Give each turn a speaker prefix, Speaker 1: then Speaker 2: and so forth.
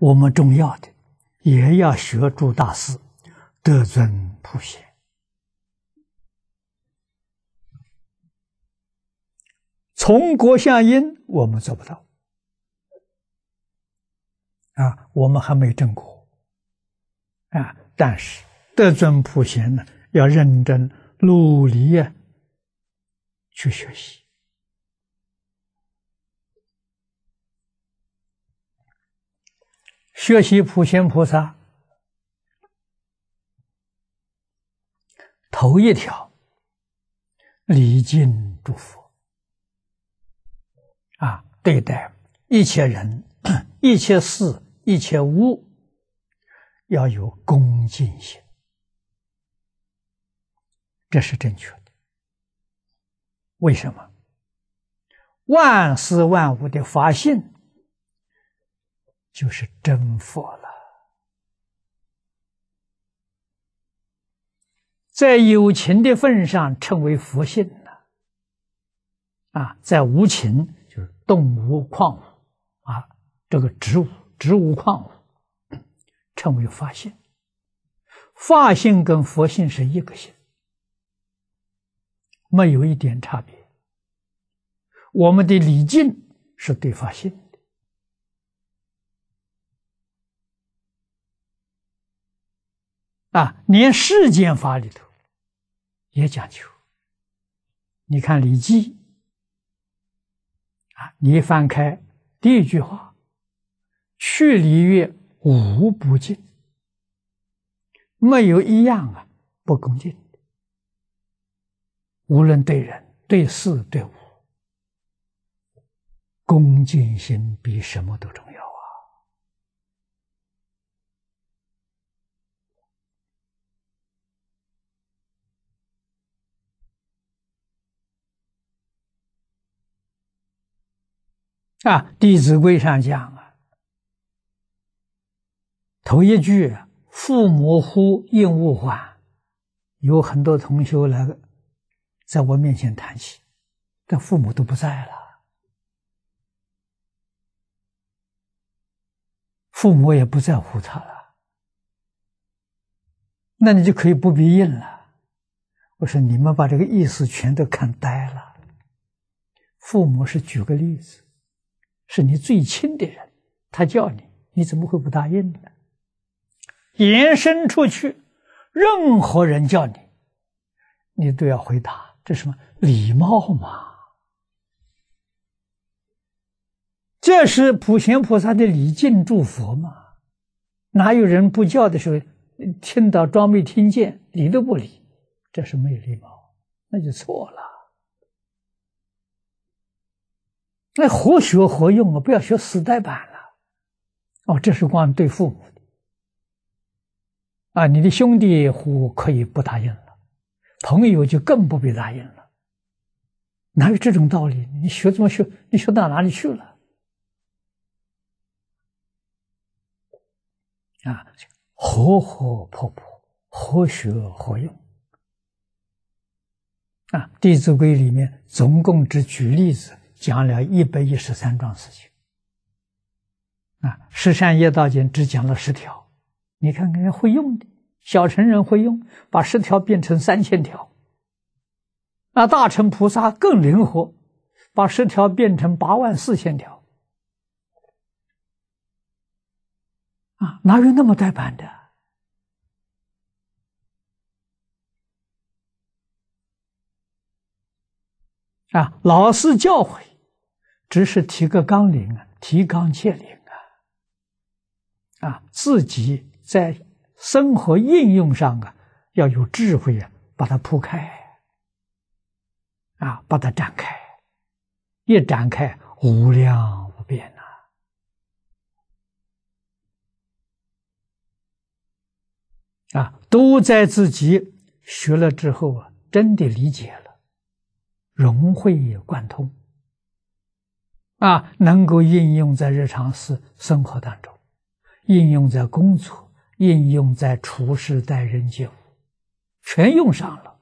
Speaker 1: 我们重要的，也要学诸大师德尊普贤。从国向因，我们做不到，啊，我们还没正果，啊，但是德尊普贤呢，要认真努力啊，去学习。学习普贤菩萨，头一条礼敬祝福啊，对待一切人、一切事、一切物，要有恭敬心，这是正确的。为什么？万事万物的法性。就是真佛了，在有情的份上称为佛性呢，啊，在无情就是动物矿物啊，这个植物植物矿物称为法性，法性跟佛性是一个性，没有一点差别。我们的礼敬是对法性。啊，连世间法里头也讲究。你看《礼记》，啊，你翻开第一句话，“去礼乐无不敬”，没有一样啊不恭敬的。无论对人、对事、对物，恭敬心比什么都重。啊，《弟子规》上讲啊，头一句“父母呼，应勿缓”，有很多同学来，在我面前谈起，但父母都不在了，父母也不在乎他了，那你就可以不必应了。我说你们把这个意思全都看呆了，父母是举个例子。是你最亲的人，他叫你，你怎么会不答应呢？延伸出去，任何人叫你，你都要回答，这什么礼貌嘛？这是普贤菩萨的礼敬祝福嘛？哪有人不叫的时候，听到装没听见，理都不理，这是没有礼貌，那就错了。那活学活用啊！不要学死板板了。哦，这是光对父母的啊。你的兄弟乎可以不答应了，朋友就更不必答应了。哪有这种道理？你学怎么学？你学到哪里去了？啊，活活泼泼，活学活用啊！《弟子规》里面总共只举例子。讲了一百一十三桩事情，啊，《十善业道经》只讲了十条，你看看会用的小乘人会用，把十条变成三千条；那大乘菩萨更灵活，把十条变成八万四千条。啊，哪有那么呆板的？啊，老师教诲。只是提个纲领啊，提纲挈领啊，啊，自己在生活应用上啊，要有智慧啊，把它铺开，啊，把它展开，一展开无量无边呐，啊，都在自己学了之后啊，真的理解了，融会贯通。啊，能够应用在日常事生活当中，应用在工作，应用在处事待人接物，全用上了。